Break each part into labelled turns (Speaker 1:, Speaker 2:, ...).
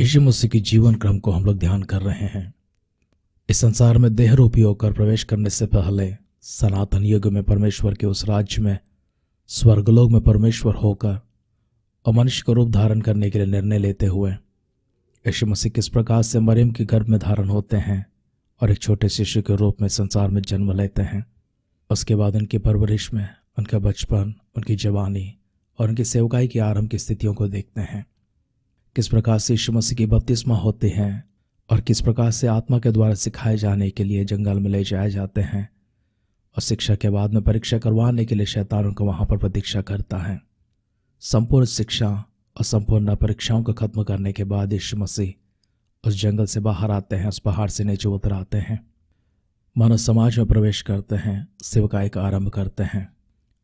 Speaker 1: यशु मसीह के जीवन क्रम को हम लोग ध्यान कर रहे हैं इस संसार में देह रूपी होकर प्रवेश करने से पहले सनातन युग में परमेश्वर के उस राज्य में स्वर्गलोक में परमेश्वर होकर और मनुष्य को रूप धारण करने के लिए निर्णय लेते हुए यशु मसीह किस प्रकार से मरियम के गर्भ में धारण होते हैं और एक छोटे शिशु के रूप में संसार में जन्म लेते हैं उसके बाद उनकी परवरिश में उनका बचपन उनकी जवानी और उनकी सेवकाई की आरंभ की स्थितियों को देखते हैं किस प्रकार से यीशु मसीह के बपतिस्मा होते हैं और किस प्रकार से आत्मा के द्वारा सिखाए जाने के लिए जंगल में ले जाए जाते हैं और शिक्षा के बाद में परीक्षा करवाने के लिए शैतानों को वहाँ पर प्रतीक्षा करता है संपूर्ण शिक्षा और संपूर्ण परीक्षाओं को खत्म करने के बाद यीशु मसीह उस जंगल से बाहर आते हैं उस पहाड़ से नीचे उतर आते हैं मानव समाज में प्रवेश करते हैं सेवकाई का आरंभ करते हैं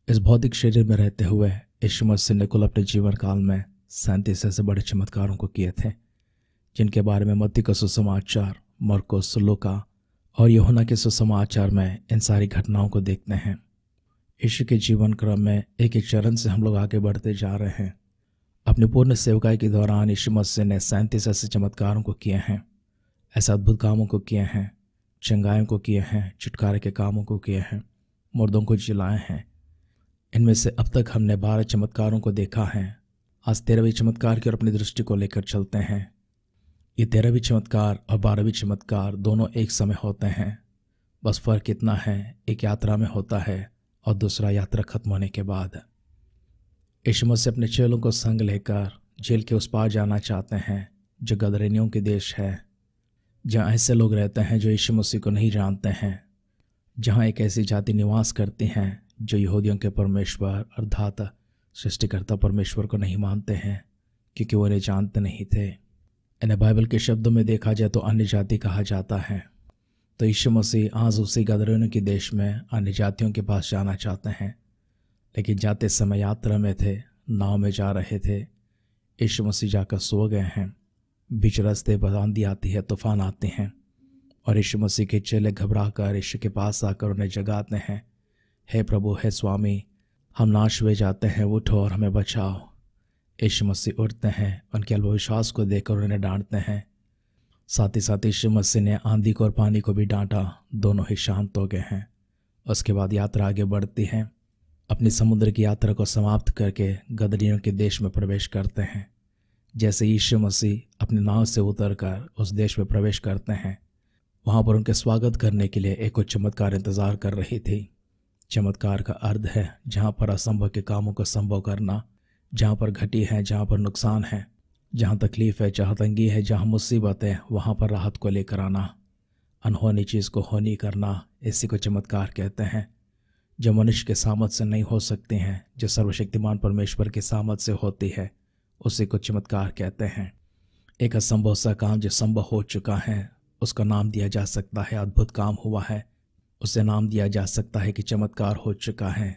Speaker 1: इस भौतिक शरीर में रहते हुए यीशु मसीह ने कुल अपने जीवन काल में सैंतीस ऐसे बड़े चमत्कारों को किए थे जिनके बारे में मत्ती का सुसमाचार मरको सुलोका और यहुना के सुसमाचार में इन सारी घटनाओं को देखते हैं ईश्व के जीवन क्रम में एक एक चरण से हम लोग आगे बढ़ते जा रहे हैं अपनी पूर्ण सेवकाई के दौरान ईश्व मसीह ने सैंतीस ऐसे चमत्कारों को किए हैं ऐसे अद्भुत कामों को किए हैं चंगाइयों को किए हैं छुटकारे के कामों को किए हैं मुर्दों को जिलाए हैं इनमें से अब तक हमने बारह चमत्कारों को देखा है आज तेरहवीं चमत्कार की ओर अपनी दृष्टि को लेकर चलते हैं ये तेरहवीं चमत्कार और बारहवीं चमत्कार दोनों एक समय होते हैं बस फर्क इतना है एक यात्रा में होता है और दूसरा यात्रा खत्म होने के बाद यशमत से अपने चेलों को संग लेकर जेल के उस पार जाना चाहते हैं जो गदरेनियों के देश है जहाँ ऐसे लोग रहते हैं जो यीशु मसीह को नहीं जानते हैं जहाँ एक ऐसी जाति निवास करती हैं जो यहूदियों के परमेश्वर अर्थात सृष्टिकर्ता परमेश्वर को नहीं मानते हैं क्योंकि वो इन्हें जानते नहीं थे इन्हें बाइबल के शब्दों में देखा जाए तो अन्य जाति कहा जाता है तो यीशु मसीह आज उसी गदरों के देश में अन्य जातियों के पास जाना चाहते हैं लेकिन जाते समय यात्रा में थे नाव में जा रहे थे यीशु मसीह जाकर सो गए हैं बीच रास्ते पर आंधी आती है तूफान आते हैं और यीशु मसीह के चेले घबरा कर यीशु के पास आकर उन्हें जगाते हैं हे प्रभु हे स्वामी हम नाश हुए जाते हैं उठो और हमें बचाओ यीशु मसीह उठते हैं उनके अल्पविश्वास को देखकर उन्हें डांटते हैं साथ ही साथ यीशु मसीह ने आंधी को और पानी को भी डांटा दोनों ही शांत हो गए हैं उसके बाद यात्रा आगे बढ़ती है अपनी समुद्र की यात्रा को समाप्त करके गदरियों के देश में प्रवेश करते हैं जैसे यीशु मसीह अपने नाव से उतरकर उस देश में प्रवेश करते हैं वहाँ पर उनके स्वागत करने के लिए एक कुछ चमत्कार इंतज़ार कर रही थी चमत्कार का अर्ध है जहाँ पर असंभव के कामों को संभव करना जहाँ पर घटी है जहाँ पर नुकसान है जहाँ तकलीफ़ है जहाँ तंगी है जहाँ मुसीबत है वहाँ पर राहत को लेकर आना अनहोनी चीज़ को होनी करना इसी को चमत्कार कहते हैं जो मनुष्य के सामत से नहीं हो सकते हैं जो सर्वशक्तिमान परमेश्वर के सामत से होती है उसी को चमत्कार कहते हैं एक असंभव सा काम जो संभव हो चुका है उसका नाम दिया जा सकता है अद्भुत काम हुआ है उसे नाम दिया जा सकता है कि चमत्कार हो चुका है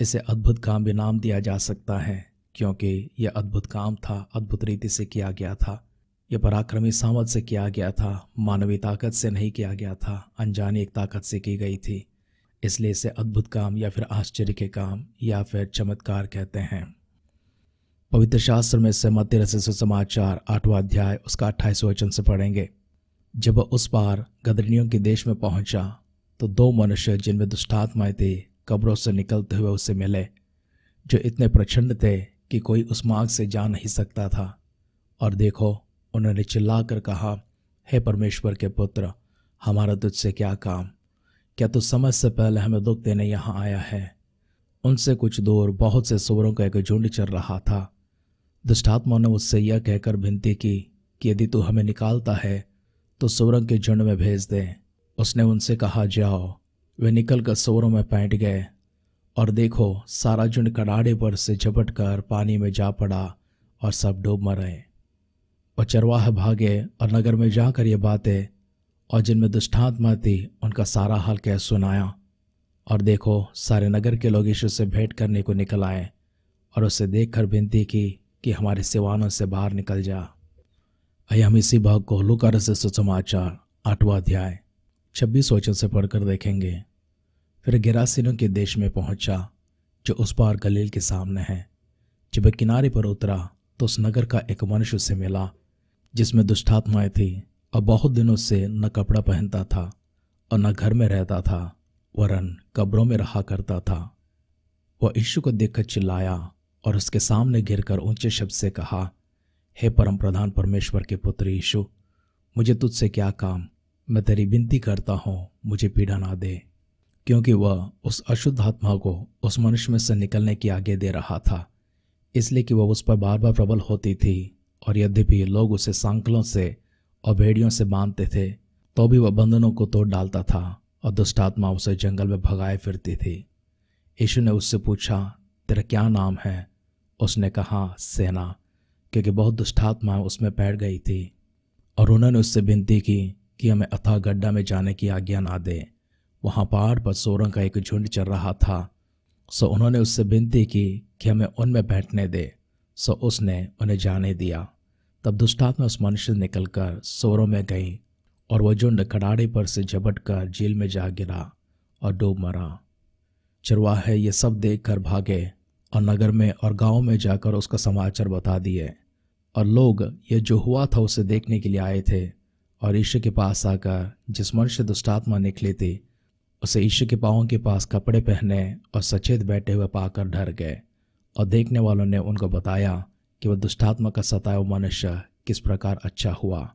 Speaker 1: इसे अद्भुत काम भी नाम दिया जा सकता है क्योंकि यह अद्भुत काम था अद्भुत रीति से किया गया था यह पराक्रमी सामद से किया गया था मानवीय ताकत से नहीं किया गया था अनजानी एक ताकत से की गई थी इसलिए इसे अद्भुत काम या फिर आश्चर्य के काम या फिर चमत्कार कहते हैं पवित्र शास्त्र में से मध्य रस सुसमाचार आठवा अध्याय उसका अट्ठाईस वचन से पढ़ेंगे जब उस पार गदरियों के देश में पहुंचा तो दो मनुष्य जिनमें दुष्टात्माएं थी कब्रों से निकलते हुए उसे मिले जो इतने प्रचंड थे कि कोई उस मार्ग से जा नहीं सकता था और देखो उन्होंने चिल्लाकर कहा हे परमेश्वर के पुत्र हमारा तुझसे क्या काम क्या तू समझ से पहले हमें दुख देने यहाँ आया है उनसे कुछ दूर बहुत से सुवरों का एक झुंड चल रहा था दुष्टात्मा ने उससे यह कहकर विनती की कि यदि तू हमें निकालता है तो सुवरंग के झुंड में भेज दें उसने उनसे कहा जाओ वे निकल कर सोरों में पैंट गए और देखो सारा झुंड कड़ाड़े पर से झपट कर पानी में जा पड़ा और सब डूब मरे और चरवाह भागे और नगर में जाकर ये बातें और जिनमें दुष्टात्मा थी उनका सारा हाल कह सुनाया और देखो सारे नगर के लोग ईश्वर से भेंट करने को निकल आए और उसे देख कर विनती की कि हमारे सिवानों से बाहर निकल जा आइए हम इसी भाग को लुकार से सुसमाचार आठवा अध्याय छब्बीस वचन से पढ़कर देखेंगे फिर गिरासिनों के देश में पहुंचा जो उस पार गलील के सामने है जब वह किनारे पर उतरा तो उस नगर का एक मनुष्य से मिला जिसमें दुष्टात्माएं थी और बहुत दिनों से न कपड़ा पहनता था और न घर में रहता था वरन कब्रों में रहा करता था वह यीशु को देखकर चिल्लाया और उसके सामने घिरकर ऊंचे शब्द से कहा हे परम प्रधान परमेश्वर के पुत्र यीशु मुझे तुझसे क्या काम मैं तेरी विनती करता हूँ मुझे पीड़ा ना दे क्योंकि वह उस अशुद्ध आत्मा को उस मनुष्य में से निकलने की आगे दे रहा था इसलिए कि वह उस पर बार बार प्रबल होती थी और यद्यपि लोग उसे सांकलों से और भेड़ियों से बांधते थे तो भी वह बंधनों को तोड़ डालता था और दुष्ट आत्मा उसे जंगल में भगाए फिरती थी यीशु ने उससे पूछा तेरा क्या नाम है उसने कहा सेना क्योंकि बहुत दुष्टात्मा उसमें बैठ गई थी और उन्होंने उससे विनती की कि हमें अथा गड्ढा में जाने की आज्ञा ना दें वहाँ पहाड़ पर सोरों का एक झुंड चल रहा था सो उन्होंने उससे विनती की कि हमें उनमें बैठने दे सो उसने उन्हें जाने दिया तब दुष्टात्मा उस मनुष्य निकल कर सोरों में गई और वह झुंड कड़ाड़े पर से झपट कर झील में जा गिरा और डूब मरा चरवाहे ये सब देख कर भागे और नगर में और गांव में जाकर उसका समाचार बता दिए और लोग ये जो हुआ था उसे देखने के लिए आए थे और ईश्वर के पास आकर जिस मनुष्य दुष्टात्मा निकली थी उसे ईश्वर के पाओं के पास कपड़े पहने और सचेत बैठे हुए पाकर डर गए और देखने वालों ने उनको बताया कि वह दुष्टात्मा का सताया मनुष्य किस प्रकार अच्छा हुआ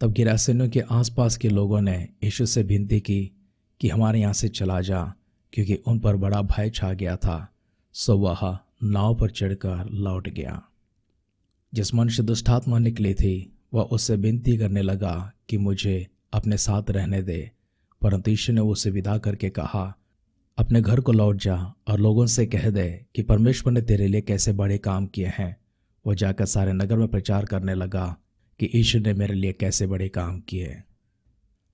Speaker 1: तब गिरासिनों के आसपास के लोगों ने ईश्वर से विनती की कि हमारे यहाँ से चला जा क्योंकि उन पर बड़ा भय छा गया था सो वह नाव पर चढ़कर लौट गया जिस मनुष्य दुष्टात्मा निकली थी वह उससे विनती करने लगा कि मुझे अपने साथ रहने दे परंतु ईश्वर ने उसे विदा करके कहा अपने घर को लौट जा और लोगों से कह दे कि परमेश्वर ने तेरे लिए कैसे बड़े काम किए हैं वह जाकर सारे नगर में प्रचार करने लगा कि ईश्वर ने मेरे लिए कैसे बड़े काम किए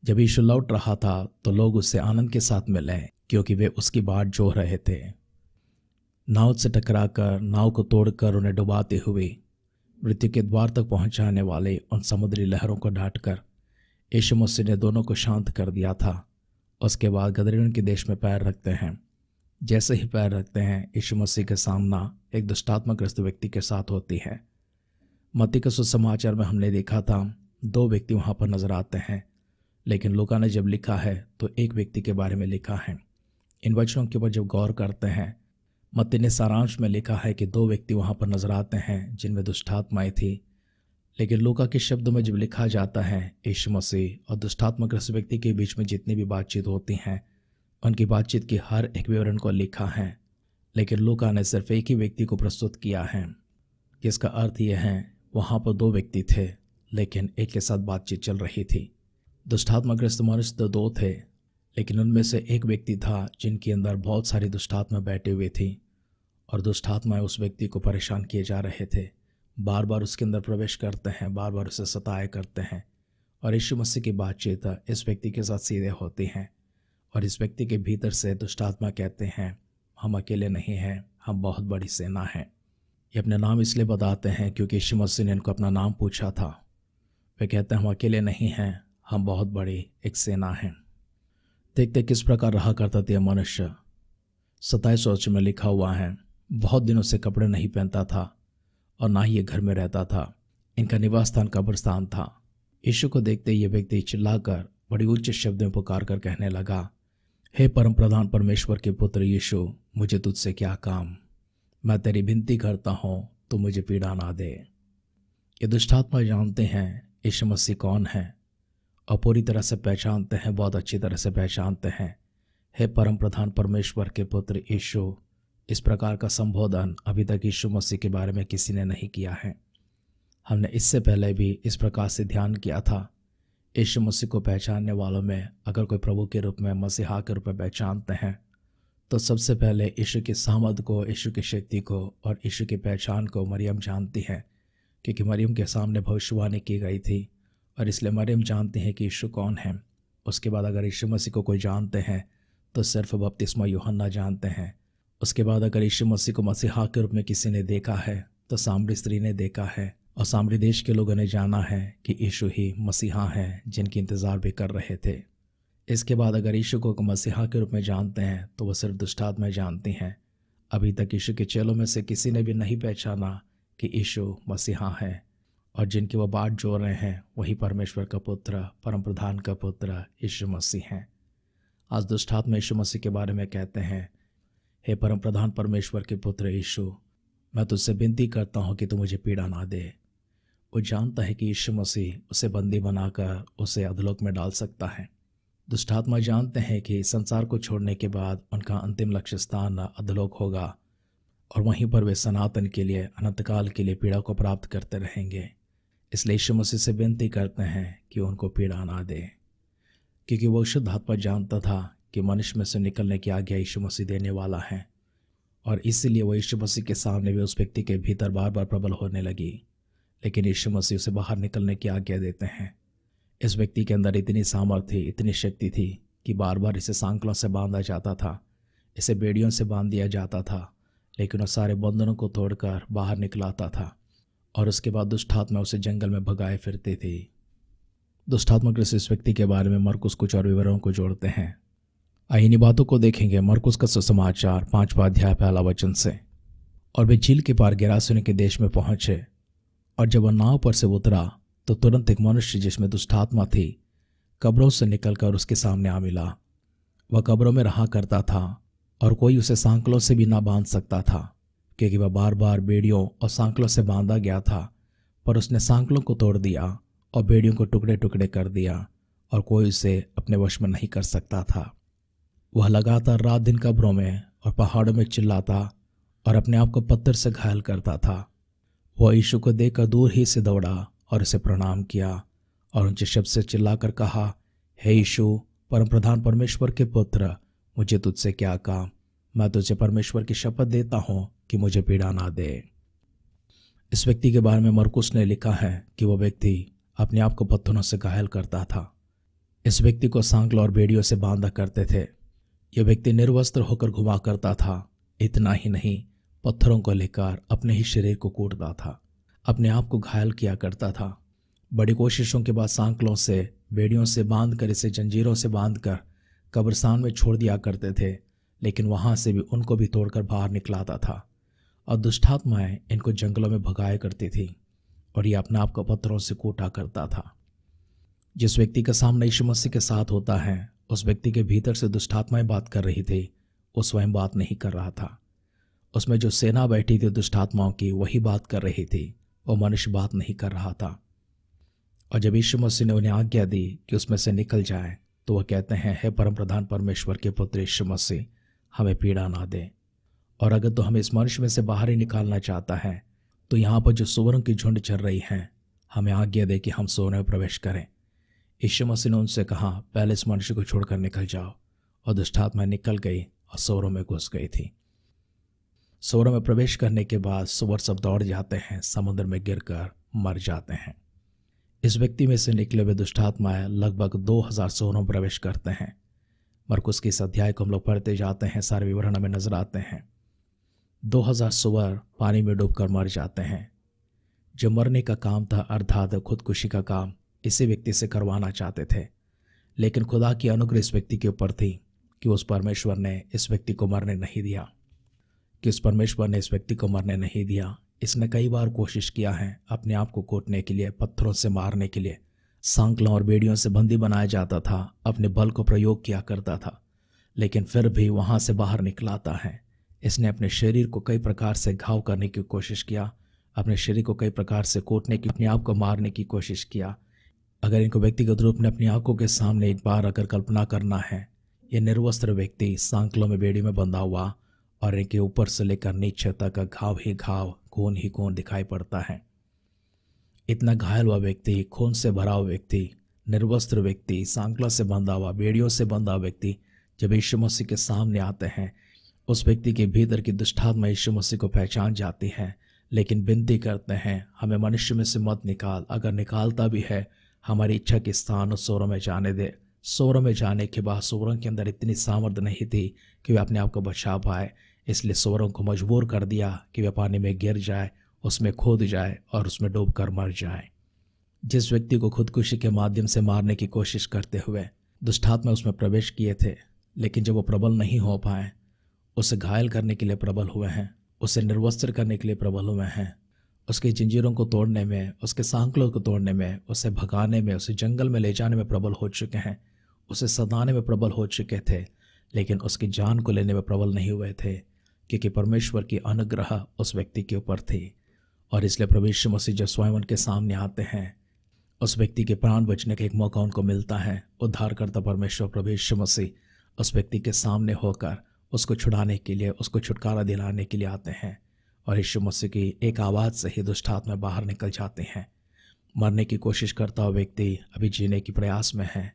Speaker 1: जब ईश्वर लौट रहा था तो लोग उससे आनंद के साथ मिले क्योंकि वे उसकी बात जोह रहे थे नाव से टकराकर नाव को तोड़कर उन्हें डुबाते हुए मृत्यु के द्वार तक पहुंचाने वाले उन समुद्री लहरों को डांटकर यीशु मसीह ने दोनों को शांत कर दिया था उसके बाद गदरीन के देश में पैर रखते हैं जैसे ही पैर रखते हैं यीशु मसीह का सामना एक दुष्टात्माग्रस्त व्यक्ति के साथ होती है मती के सुसमाचार में हमने देखा था दो व्यक्ति वहाँ पर नजर आते हैं लेकिन लोका ने जब लिखा है तो एक व्यक्ति के बारे में लिखा है इन वचनों के ऊपर जब गौर करते हैं मत ने सारांश में लिखा है कि दो व्यक्ति वहाँ पर नजर आते हैं जिनमें दुष्टात्माएँ थी लेकिन लोका के शब्द में जब लिखा जाता है ईश मसीह और दुष्टात्मा ग्रस्त व्यक्ति के बीच में जितनी भी बातचीत होती हैं उनकी बातचीत के हर एक विवरण को लिखा है लेकिन लोका ने सिर्फ एक ही व्यक्ति को प्रस्तुत किया है जिसका अर्थ यह है वहाँ पर दो व्यक्ति थे लेकिन एक के साथ बातचीत चल रही थी दुष्टात्माग्रस्त मनुष्य तो दो थे लेकिन उनमें से एक व्यक्ति था जिनके अंदर बहुत सारी दुष्टात्मा बैठे हुए थी और दुष्टात्माएं उस व्यक्ति को परेशान किए जा रहे थे बार बार उसके अंदर प्रवेश करते हैं बार बार उसे सताए करते हैं और यीशु मसीह की बातचीत इस व्यक्ति के साथ सीधे होती हैं और इस व्यक्ति के भीतर से दुष्टात्मा कहते हैं हम अकेले नहीं हैं हम बहुत बड़ी सेना हैं ये अपने नाम इसलिए बताते हैं क्योंकि यीशु मसीह ने इनको अपना नाम पूछा था वे कहते हैं हम अकेले नहीं हैं हम बहुत बड़ी एक सेना हैं देखते किस प्रकार रहा करता था मनुष्य सताईस वर्ष में लिखा हुआ है बहुत दिनों से कपड़े नहीं पहनता था और ना ही ये घर में रहता था इनका निवास स्थान कब्रस्तान था यीशु को देखते ये व्यक्ति चिल्लाकर बड़ी उच्च शब्द में पुकार कर कहने लगा हे परम प्रधान परमेश्वर के पुत्र यीशु मुझे तुझसे क्या काम मैं तेरी विनती करता हूँ तो मुझे पीड़ा ना दे ये दुष्टात्मा जानते हैं यीशु मसीह कौन है और पूरी तरह से पहचानते हैं बहुत अच्छी तरह से पहचानते हैं हे परम प्रधान परमेश्वर के पुत्र यीशु इस प्रकार का संबोधन अभी तक यीशु मसीह के बारे में किसी ने नहीं किया है हमने इससे पहले भी इस प्रकार से ध्यान किया था यीशु मसीह को पहचानने वालों में अगर कोई प्रभु के रूप में मसीहा के रूप में पहचानते हैं तो सबसे पहले यीशु की सहमत को यीशु की शक्ति को और यीशु की पहचान को मरियम जानती हैं क्योंकि मरियम के सामने भविष्यवाणी की गई थी और इसलिए मरियम जानते हैं कि यीशु कौन है उसके बाद अगर यीशु मसीह को कोई जानते हैं तो सिर्फ बपतिस्मा योहन्ना जानते हैं उसके बाद अगर यीशु मसीह को मसीहा के रूप में किसी ने देखा है तो सामरी स्त्री ने देखा है और सामरी देश के लोगों ने जाना है कि यीशु ही मसीहा हैं जिनकी इंतज़ार भी कर रहे थे इसके बाद अगर यीशु को मसीहा के रूप में जानते हैं तो वह सिर्फ में जानती हैं अभी तक यीशु के चेलों में से किसी ने भी नहीं पहचाना कि यीशु मसीहा हैं और जिनकी वो बात जोड़ रहे हैं वही परमेश्वर का पुत्र परम प्रधान का पुत्र यीशु मसीह हैं आज दुष्टात्मा यीशु मसीह के बारे में कहते हैं हे परम प्रधान परमेश्वर के पुत्र यीशु मैं तुझसे विनती करता हूँ कि तू मुझे पीड़ा ना दे वो जानता है कि यीशु मसीह उसे बंदी बनाकर उसे अधलोक में डाल सकता है दुष्टात्मा जानते हैं कि संसार को छोड़ने के बाद उनका अंतिम लक्ष्य स्थान अधलोक होगा और वहीं पर वे सनातन के लिए अनंतकाल के लिए पीड़ा को प्राप्त करते रहेंगे इसलिए यीशु मसीह से विनती करते हैं कि उनको पीड़ा ना दें क्योंकि वो आत्मा जानता था कि मनुष्य में से निकलने की आज्ञा यीशु मसीह देने वाला है और इसीलिए वो यीशु मसीह के सामने भी उस व्यक्ति के भीतर बार बार प्रबल होने लगी लेकिन यीशु मसीह उसे बाहर निकलने की आज्ञा देते हैं इस व्यक्ति के अंदर इतनी सामर्थ्य इतनी शक्ति थी कि बार बार इसे सांकलों से बांधा जाता था इसे बेड़ियों से बांध दिया जाता था लेकिन वह सारे बंधनों को तोड़कर बाहर निकलाता था और उसके बाद दुष्टात्मा उसे जंगल में भगाए फिरती थी दुष्टात्मा ग्रस्त इस व्यक्ति के बारे में मरकुस कुछ और विवरणों को जोड़ते हैं आई बातों को देखेंगे मरकुस का सुसमाचार पांचवा अध्याय पहला वचन से और वे झील के पार सुने के देश में पहुंचे और जब वह नाव पर से उतरा तो तुरंत एक मनुष्य जिसमें दुष्टात्मा थी कब्रों से निकलकर उसके सामने आ मिला वह कब्रों में रहा करता था और कोई उसे सांकलों से भी ना बांध सकता था क्योंकि वह बार बार बेड़ियों और सांकलों से बांधा गया था पर उसने सांकलों को तोड़ दिया और बेड़ियों को टुकड़े टुकड़े कर दिया और कोई उसे अपने वश में नहीं कर सकता था वह लगातार रात दिन कब्रों में और पहाड़ों में चिल्लाता और अपने आप को पत्थर से घायल करता था वह यीशु को देखकर दूर ही से दौड़ा और उसे प्रणाम किया और उनसे शब्द से चिल्लाकर कहा हे यीशु परम प्रधान परमेश्वर के पुत्र मुझे तुझसे क्या काम मैं तुझे परमेश्वर की शपथ देता हूँ कि मुझे पीड़ा ना दे इस व्यक्ति के बारे में मरकुस ने लिखा है कि वह व्यक्ति अपने आप को पत्थरों से घायल करता था इस व्यक्ति को सांकल और बेड़ियों से बांधा करते थे यह व्यक्ति निर्वस्त्र होकर घुमा करता था इतना ही नहीं पत्थरों को लेकर अपने ही शरीर को कूटता था अपने आप को घायल किया करता था बड़ी कोशिशों के बाद सांकलों से बेड़ियों से बांध कर इसे जंजीरों से बांध कर कब्रस्तान में छोड़ दिया करते थे लेकिन वहाँ से भी उनको भी तोड़कर बाहर निकलाता था और दुष्टात्माएं इनको जंगलों में भगाया करती थी और ये अपने आप को पत्थरों से कोटा करता था जिस व्यक्ति का सामना यीशु मसीह के साथ होता है उस व्यक्ति के भीतर से दुष्टात्माएं बात कर रही थी वो स्वयं बात नहीं कर रहा था उसमें जो सेना बैठी थी दुष्टात्माओं की वही बात कर रही थी वो मनुष्य बात नहीं कर रहा था और जब यीशु मसीह ने उन्हें आज्ञा दी कि उसमें से निकल जाए तो वह कहते हैं हे परम प्रधान परमेश्वर के पुत्र यीशु मसीह हमें पीड़ा ना दें और अगर तो हमें इस मनुष्य में से बाहर ही निकालना चाहता है तो यहाँ पर जो सुवर्ण की झुंड चल रही हैं हमें आज्ञा दे कि हम सोने में प्रवेश करें यीशु मसीह ने उनसे कहा पहले इस मनुष्य को छोड़कर निकल जाओ और दुष्टात्मा निकल गई और सोरों में घुस गई थी सोरों में प्रवेश करने के बाद सुवर सब दौड़ जाते हैं समुद्र में कर मर जाते हैं इस व्यक्ति में से निकले हुए दुष्टात्माएं लगभग दो हज़ार सोरों में प्रवेश करते हैं मरकुस की इस अध्याय को हम लोग पढ़ते जाते हैं सारे विवरण हमें नजर आते हैं दो हज़ार सुअर पानी में डूबकर मर जाते हैं जो मरने का काम था अर्थात खुदकुशी का काम इसी व्यक्ति से करवाना चाहते थे लेकिन खुदा की अनुग्रह इस व्यक्ति के ऊपर थी कि उस परमेश्वर ने इस व्यक्ति को मरने नहीं दिया कि उस परमेश्वर ने इस व्यक्ति को मरने नहीं दिया इसने कई बार कोशिश किया है अपने आप को कोटने के लिए पत्थरों से मारने के लिए सांकलों और बेड़ियों से बंदी बनाया जाता था अपने बल को प्रयोग किया करता था लेकिन फिर भी वहाँ से बाहर निकलाता है इसने अपने शरीर को कई प्रकार से घाव करने की कोशिश किया अपने शरीर को कई प्रकार से कोटने की अपने आप को मारने की कोशिश किया अगर इनको व्यक्तिगत रूप में अपनी आंखों के सामने एक बार अगर कल्पना करना है ये निर्वस्त्र व्यक्ति सांकलों में बेड़ी में बंधा हुआ और इनके ऊपर से लेकर नीचे तक घाव ही घाव खून ही खून दिखाई पड़ता है इतना घायल हुआ व्यक्ति खून से भरा हुआ व्यक्ति निर्वस्त्र व्यक्ति सांकलों से बंधा हुआ बेड़ियों से बंधा व्यक्ति जब यीशु मसीह के सामने आते हैं उस व्यक्ति के भीतर की दुष्टात्मा यीशु मसीह को पहचान जाती है लेकिन विनती करते हैं हमें मनुष्य में से मत निकाल अगर निकालता भी है हमारी इच्छा के स्थान और सोरों में जाने दे सोरों में जाने के बाद सोरों के अंदर इतनी सामर्थ्य नहीं थी कि वे अपने आप को बचा पाए इसलिए सोरों को मजबूर कर दिया कि वे पानी में गिर जाए उसमें खोद जाए और उसमें डूब कर मर जाए जिस व्यक्ति को खुदकुशी के माध्यम से मारने की कोशिश करते हुए दुष्टात्मा उसमें प्रवेश किए थे लेकिन जब वो प्रबल नहीं हो पाए उसे घायल करने के लिए प्रबल हुए हैं उसे निर्वस्त्र करने के लिए प्रबल हुए हैं उसके जंजीरों को तोड़ने में उसके सांकलों को तोड़ने में उसे भगाने में उसे जंगल में ले जाने में प्रबल हो चुके हैं उसे सताने में प्रबल हो चुके थे लेकिन उसकी जान को लेने में प्रबल नहीं हुए थे क्योंकि परमेश्वर की अनुग्रह उस व्यक्ति के ऊपर थी और इसलिए प्रवेश मसीह जब स्वयं उनके सामने आते हैं उस व्यक्ति के प्राण बचने का एक मौका उनको मिलता है उद्धारकर्ता परमेश्वर प्रवेश मसीह उस व्यक्ति के सामने होकर उसको छुड़ाने के लिए उसको छुटकारा दिलाने के लिए आते हैं और यीशु मसीह की एक आवाज़ से ही दुष्टात में बाहर निकल जाते हैं मरने की कोशिश करता हुआ व्यक्ति अभी जीने के प्रयास में है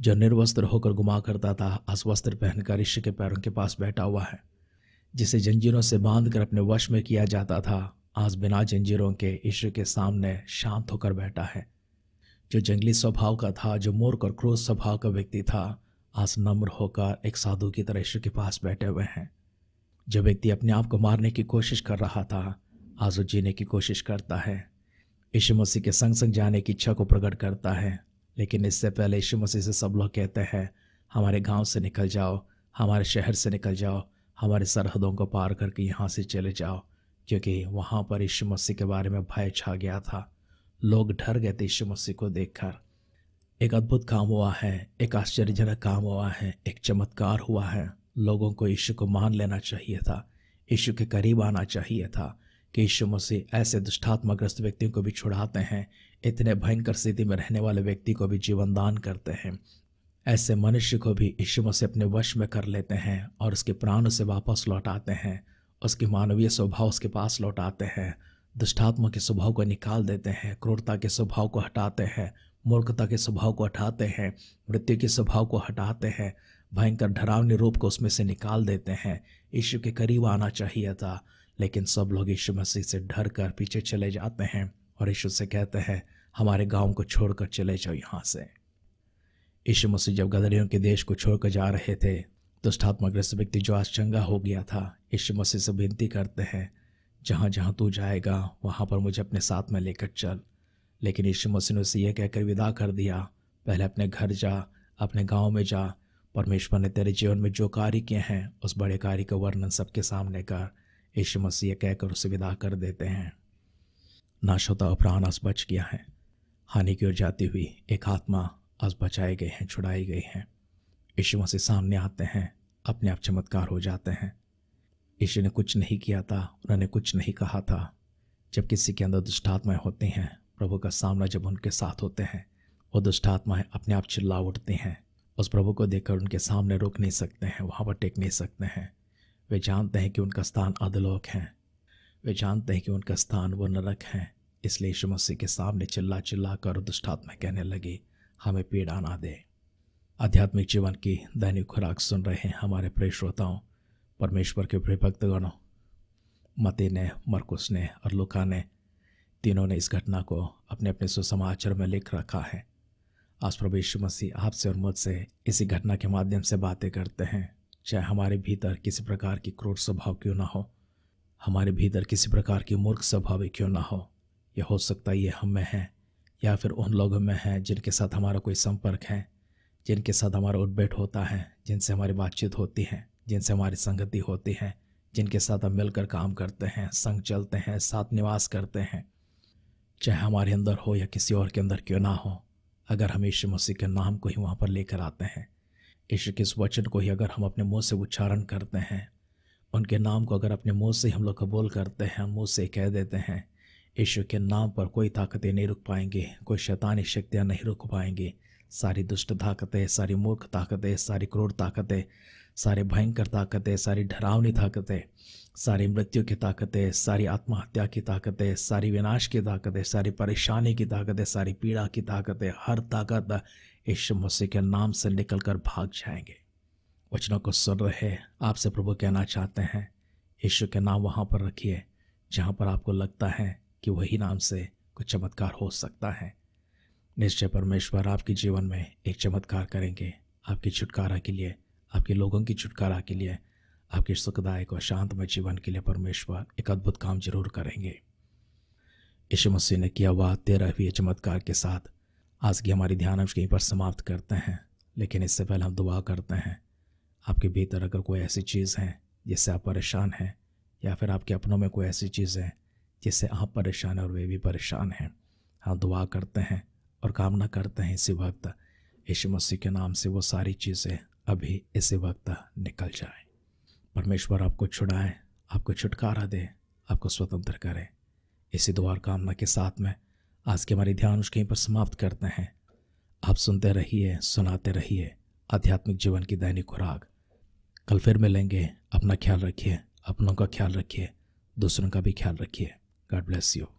Speaker 1: जो निर्वस्त्र होकर गुमा करता था आज वस्त्र पहनकर ऋषि के पैरों के पास बैठा हुआ है जिसे जंजीरों से बांध कर अपने वश में किया जाता था आज बिना जंजीरों के ईश्वर के सामने शांत होकर बैठा है जो जंगली स्वभाव का था जो मूर्ख और क्रोध स्वभाव का व्यक्ति था आज नम्र होकर एक साधु की तरह ईश्वर के पास बैठे हुए हैं जो व्यक्ति अपने आप को मारने की कोशिश कर रहा था आज वो जीने की कोशिश करता है यीशु मसीह के संग संग जाने की इच्छा को प्रकट करता है लेकिन इससे पहले यीशु मसीह से सब लोग कहते हैं हमारे गांव से निकल जाओ हमारे शहर से निकल जाओ हमारे सरहदों को पार करके यहाँ से चले जाओ क्योंकि वहाँ पर यीशु मसीह के बारे में भय छा गया था लोग डर गए थे यीशु मसीह को देखकर एक अद्भुत काम हुआ है एक आश्चर्यजनक काम हुआ है एक चमत्कार हुआ है लोगों को यीशु को मान लेना चाहिए था यीशु के करीब आना चाहिए था कि यीशु मसीह ऐसे दुष्टात्माग्रस्त व्यक्तियों को भी छुड़ाते हैं इतने भयंकर स्थिति में रहने वाले व्यक्ति को भी जीवन दान करते हैं ऐसे मनुष्य को भी यीशु मसीह अपने वश में कर लेते हैं और उसके प्राण उसे वापस लौटाते हैं उसके मानवीय स्वभाव उसके पास लौटाते हैं दुष्टात्मा के स्वभाव को निकाल देते हैं क्रूरता के स्वभाव को हटाते हैं मूर्खता के स्वभाव को हटाते हैं मृत्यु के स्वभाव को हटाते हैं भयंकर डरावने रूप को उसमें से निकाल देते हैं यीशु के करीब आना चाहिए था लेकिन सब लोग यीशु मसीह से डर कर पीछे चले जाते हैं और यीशु से कहते हैं हमारे गांव को छोड़कर चले जाओ यहाँ से यीशु मसीह जब गदरियों के देश को छोड़कर जा रहे थे दुष्टात्माग्रस्त व्यक्ति जो आज चंगा हो गया था यीशु मसीह से विनती करते हैं जहाँ जहाँ तू जाएगा वहाँ पर मुझे अपने साथ में लेकर चल लेकिन यीशु मसीह ने उसे यह कहकर विदा कर दिया पहले अपने घर जा अपने गांव में जा परमेश्वर ने तेरे जीवन में जो कार्य किए हैं उस बड़े कार्य का वर्णन सबके सामने कर यीशु मसीह कहकर उसे विदा कर देते हैं नाशोता अपराध आज बच गया है हानि की ओर जाती हुई एक आत्मा आज बचाए गए हैं छुड़ाई गई हैं यीशु मसीह सामने आते हैं अपने आप चमत्कार हो जाते हैं यीशु ने कुछ नहीं किया था उन्होंने कुछ नहीं कहा था जब किसी के अंदर दुष्टात्माएँ होती हैं प्रभु का सामना जब उनके साथ होते हैं वो दुष्ट आत्माएं अपने आप चिल्ला उठती हैं उस प्रभु को देखकर उनके सामने रोक नहीं सकते हैं वहाँ पर टेक नहीं सकते हैं वे जानते हैं कि उनका स्थान अधलोक है वे जानते हैं कि उनका स्थान वो नरक है इसलिए यीशु मसीह के सामने चिल्ला चिल्ला कर दुष्टात्मा कहने लगी हमें पीड़ा ना दे आध्यात्मिक जीवन की दैनिक खुराक सुन रहे हैं हमारे प्रिय श्रोताओं परमेश्वर के प्रिय भक्तगणों मते ने मरकुस ने और लुका ने तीनों ने इस घटना को अपने अपने सुसमाचार में लिख रखा है आज प्रभु यीशु मसीह आपसे और मुझसे इसी घटना के माध्यम से बातें करते हैं चाहे हमारे भीतर किसी प्रकार की क्रूर स्वभाव क्यों ना हो हमारे भीतर किसी प्रकार की मूर्ख स्वभाव क्यों ना हो यह हो सकता है ये हम में है या फिर उन लोगों में है जिनके साथ हमारा कोई संपर्क है जिनके साथ हमारा उठबैठ होता है जिनसे हमारी बातचीत होती है जिनसे हमारी संगति होती है जिनके साथ हम मिलकर काम करते हैं संग चलते हैं साथ निवास करते हैं चाहे हमारे अंदर हो या किसी और के अंदर क्यों ना हो अगर हम यीशु मसीह के नाम को ही वहाँ पर लेकर आते हैं यीशु के इस वचन को ही अगर हम अपने मुँह से उच्चारण करते हैं उनके नाम को अगर अपने मुँह से हम लोग कबूल करते हैं मुँह से कह देते हैं यीशु के नाम पर कोई ताकतें नहीं रुक पाएंगी कोई शैतानी शक्तियाँ नहीं रुक पाएंगी सारी दुष्ट ताकतें सारी मूर्ख ताकतें सारी क्रूर ताकतें सारे भयंकर ताकतें सारी डरावनी ताकतें सारी मृत्यु की ताकतें सारी आत्महत्या की ताकतें सारी विनाश की ताकतें सारी परेशानी की ताकतें सारी पीड़ा की ताकतें हर ताकत इस मसीह के नाम से निकल कर भाग जाएंगे वचनों को सुन रहे आपसे प्रभु कहना चाहते हैं यशु के नाम वहाँ पर रखिए जहाँ पर आपको लगता है कि वही नाम से कुछ चमत्कार हो सकता है निश्चय परमेश्वर आपके जीवन में एक चमत्कार करेंगे आपके छुटकारा के लिए आपके लोगों की छुटकारा के लिए आपके सुखदायक और शांतमय जीवन के लिए परमेश्वर एक अद्भुत काम जरूर करेंगे यशु मसीह ने किया हुआ तेरहवीं चमत्कार के साथ आज की हमारी ध्यान अंश कहीं पर समाप्त करते हैं लेकिन इससे पहले हम दुआ करते हैं आपके भीतर अगर कोई ऐसी चीज़ है जिससे आप परेशान हैं या फिर आपके अपनों में कोई ऐसी चीज़ है जिससे आप परेशान हैं और वे भी परेशान हैं हम दुआ करते हैं और कामना करते हैं इसी वक्त यशु मसीह के नाम से वो सारी चीज़ें अभी इसी वक्त निकल जाए परमेश्वर आपको छुड़ाए आपको छुटकारा दे आपको स्वतंत्र करें इसी द्वार कामना के साथ में आज के हमारी ध्यान कहीं पर समाप्त करते हैं आप सुनते रहिए सुनाते रहिए आध्यात्मिक जीवन की दैनिक खुराक कल फिर मिलेंगे अपना ख्याल रखिए अपनों का ख्याल रखिए दूसरों का भी ख्याल रखिए गॉड ब्लेस यू